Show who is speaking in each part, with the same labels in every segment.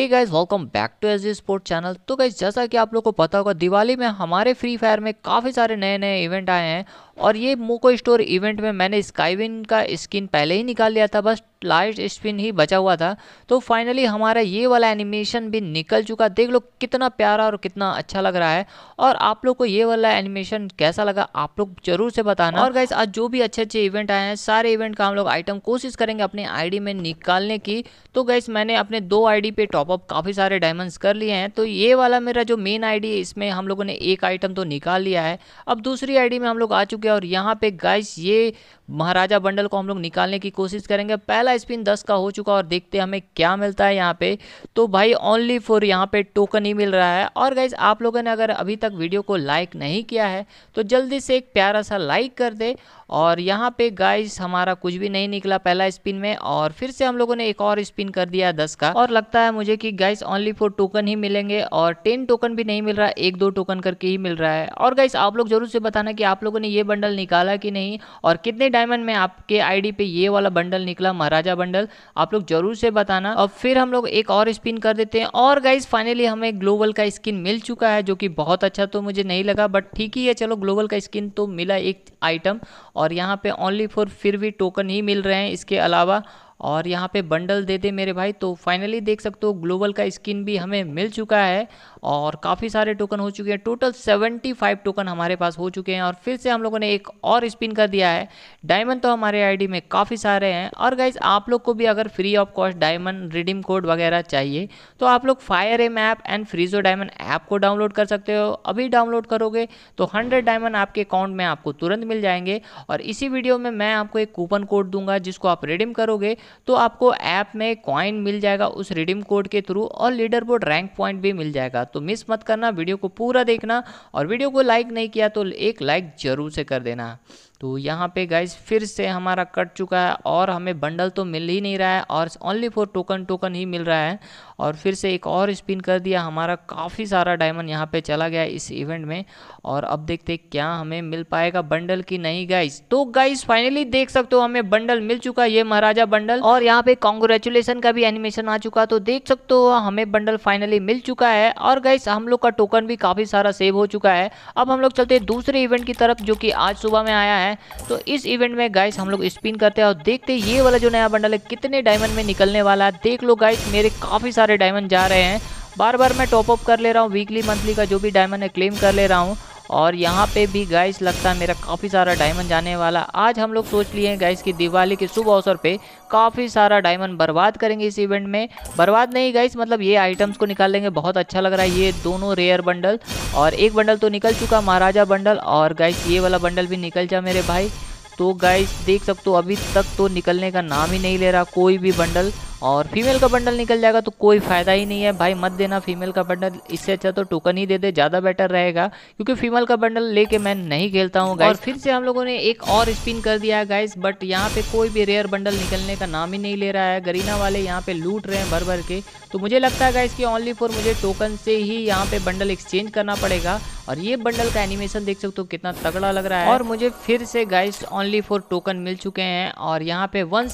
Speaker 1: A guys welcome back to edge sport channel तो guys जैसा कि आप लोग को पता होगा दिवाली में हमारे फ्री फायर में काफ़ी सारे नए नए इवेंट आए हैं और ये मोको स्टोर इवेंट में मैंने स्काईविन का स्किन पहले ही निकाल लिया था बस लास्ट स्पिन ही बचा हुआ था तो फाइनली हमारा ये वाला एनिमेशन भी निकल चुका देख लो कितना प्यारा और कितना अच्छा लग रहा है और आप लोग को ये वाला एनिमेशन कैसा लगा आप लोग जरूर से बताना और गाइज आज जो भी अच्छे अच्छे इवेंट आए हैं सारे इवेंट का हम लोग आइटम कोशिश करेंगे अपने आईडी में निकालने की तो गाइज मैंने अपने दो डी पे टॉपअप काफ़ी सारे डायमंड्स कर लिए हैं तो ये वाला मेरा जो मेन आई है इसमें हम लोगों ने एक आइटम तो निकाल लिया है अब दूसरी आई में हम लोग आ चुके गया और यहाँ पे गाइस ये महाराजा बंडल को हम लोग निकालने की कोशिश करेंगे पहला स्पिन दस का हो चुका और देखते हमें क्या मिलता है यहाँ पे तो भाई ओनली फॉर यहाँ पे टोकन ही मिल रहा है और गाइज आप लोगों ने अगर अभी तक वीडियो को लाइक नहीं किया है तो जल्दी से एक प्यारा सा लाइक कर दे और यहाँ पे गाइस हमारा कुछ भी नहीं निकला पहला स्पिन में और फिर से हम लोगों ने एक और स्पिन कर दिया दस का और लगता है मुझे कि गाइस ओनली फॉर टोकन ही मिलेंगे और टेन टोकन भी नहीं मिल रहा एक दो टोकन करके ही मिल रहा है और गाइस आप लोग जरूर से बताना कि आप लोगों ने ये बंडल निकाला कि नहीं और कितने डायमंड में आपके आईडी पे ये वाला बंडल निकला महाराजा बंडल आप लोग जरूर से बताना और फिर हम लोग एक और स्पिन कर देते हैं और गाइज फाइनली हमें ग्लोबल का स्किन मिल चुका है जो कि बहुत अच्छा तो मुझे नहीं लगा बट ठीक ही है चलो ग्लोबल का स्किन तो मिला एक आइटम और यहाँ पे ओनली फॉर फिर भी टोकन ही मिल रहे हैं इसके अलावा और यहाँ पे बंडल दे दे मेरे भाई तो फाइनली देख सकते हो ग्लोबल का स्किन भी हमें मिल चुका है और काफ़ी सारे टोकन हो चुके हैं टोटल 75 टोकन हमारे पास हो चुके हैं और फिर से हम लोगों ने एक और स्पिन कर दिया है डायमंड तो हमारे आईडी में काफ़ी सारे हैं और गाइज आप लोग को भी अगर free of cost diamond redeem code वगैरह चाहिए तो आप लोग फायर एम ऐप एंड फ्रीजो डायमंड ऐप को डाउनलोड कर सकते हो अभी डाउनलोड करोगे तो हंड्रेड डायमंड आपके अकाउंट में आपको तुरंत मिल जाएंगे और इसी वीडियो में मैं आपको एक कूपन कोड दूंगा जिसको आप रिडीम करोगे तो आपको ऐप में कॉइन मिल जाएगा उस रिडीम कोड के थ्रू और लीडर बोर्ड रैंक पॉइंट भी मिल जाएगा तो मिस मत करना वीडियो को पूरा देखना और वीडियो को लाइक नहीं किया तो एक लाइक जरूर से कर देना तो यहाँ पे गाइज फिर से हमारा कट चुका है और हमें बंडल तो मिल ही नहीं रहा है और ओनली फॉर टोकन टोकन ही मिल रहा है और फिर से एक और स्पिन कर दिया हमारा काफ़ी सारा डायमंड यहाँ पे चला गया इस इवेंट में और अब देखते क्या हमें मिल पाएगा बंडल की नहीं गाइज तो गाइज फाइनली देख सकते हो हमें बंडल मिल चुका है ये महाराजा बंडल और यहाँ पे कॉन्ग्रेचुलेसन का भी एनिमेशन आ चुका तो देख सकते हो हमें बंडल फाइनली मिल चुका है और गाइज हम लोग का टोकन भी काफ़ी सारा सेव हो चुका है अब हम लोग चलते दूसरे इवेंट की तरफ जो कि आज सुबह में आया है है तो इस इवेंट में गाइस हम लोग स्पिन करते हैं और देखते हैं ये वाला जो नया बंडल है कितने डायमंड में निकलने वाला है देख लो गाइस मेरे काफ़ी सारे डायमंड जा रहे हैं बार बार मैं टॉपअप कर ले रहा हूँ वीकली मंथली का जो भी डायमंड है क्लेम कर ले रहा हूँ और यहाँ पे भी गाइस लगता है मेरा काफ़ी सारा डायमंड जाने वाला आज हम लोग सोच लिए हैं गाइस कि दिवाली के शुभ अवसर पे काफ़ी सारा डायमंड बर्बाद करेंगे इस इवेंट में बर्बाद नहीं गाइस मतलब ये आइटम्स को निकाल लेंगे बहुत अच्छा लग रहा है ये दोनों रेयर बंडल और एक बंडल तो निकल चुका महाराजा बंडल और गाइस ये वाला बंडल भी निकल जा मेरे भाई तो गाइस देख सकते हो अभी तक तो निकलने का नाम ही नहीं ले रहा कोई भी बंडल और फीमेल का बंडल निकल जाएगा तो कोई फ़ायदा ही नहीं है भाई मत देना फीमेल का बंडल इससे अच्छा तो टोकन ही दे दे ज़्यादा बेटर रहेगा क्योंकि फीमेल का बंडल लेके मैं नहीं खेलता हूँ और फिर से हम लोगों ने एक और स्पिन कर दिया है गाइस बट यहाँ पे कोई भी रेयर बंडल निकलने का नाम ही नहीं ले रहा है गरीना वाले यहाँ पे लूट रहे हैं भर भर के तो मुझे लगता है गाइस की ओनली फॉर मुझे टोकन से ही यहाँ पे बंडल एक्सचेंज करना पड़ेगा और ये बंडल का एनिमेशन देख सकते हो कितना तगड़ा लग रहा है और मुझे फिर से गाइस ओनली फॉर टोकन मिल चुके हैं और यहाँ पे वन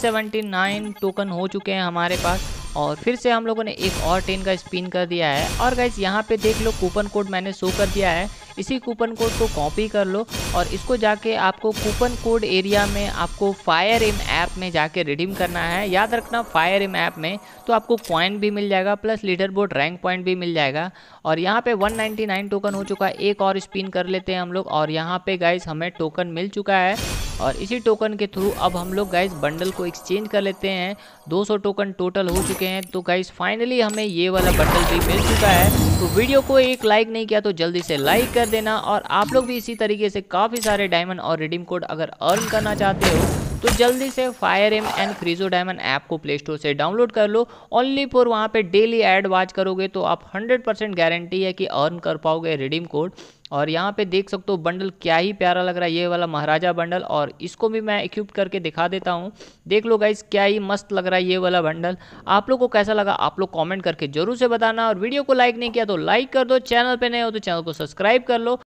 Speaker 1: टोकन हो चुके हैं हमारे पास और फिर से हम लोगों ने एक और टेन का स्पिन कर दिया है और गाइज यहाँ पे देख लो कूपन कोड मैंने शो कर दिया है इसी कूपन कोड को कॉपी कर लो और इसको जाके आपको कूपन कोड एरिया में आपको फायर एम ऐप में जाके रिडीम करना है याद रखना फायर एम ऐप में तो आपको पॉइंट भी मिल जाएगा plus leader board rank point भी मिल जाएगा और यहाँ पे 199 टोकन हो चुका है एक और स्पिन कर लेते हैं हम लोग और यहाँ पे गाइज हमें टोकन मिल चुका है और इसी टोकन के थ्रू अब हम लोग गाइस बंडल को एक्सचेंज कर लेते हैं 200 टोकन टोटल हो चुके हैं तो गाइस फाइनली हमें ये वाला बंडल भी मिल चुका है तो वीडियो को एक लाइक नहीं किया तो जल्दी से लाइक कर देना और आप लोग भी इसी तरीके से काफ़ी सारे डायमंड और रिडीम कोड अगर अर्न करना चाहते हो तो जल्दी से फायर एम एंड फ्रीजो डायमंड ऐप को प्ले स्टोर से डाउनलोड कर लो ओनली फॉर वहाँ पर डेली एड वॉच करोगे तो आप हंड्रेड परसेंट गारंटी है कि अर्न कर पाओगे रिडीम कोड और यहाँ पे देख सकते हो बंडल क्या ही प्यारा लग रहा है ये वाला महाराजा बंडल और इसको भी मैं इक्विप करके दिखा देता हूँ देख लो गाइज क्या ही मस्त लग रहा है ये वाला बंडल आप लोग को कैसा लगा आप लोग कॉमेंट करके जरूर से बताना और वीडियो को लाइक नहीं किया तो लाइक कर दो चैनल पर नहीं हो तो चैनल को सब्सक्राइब कर लो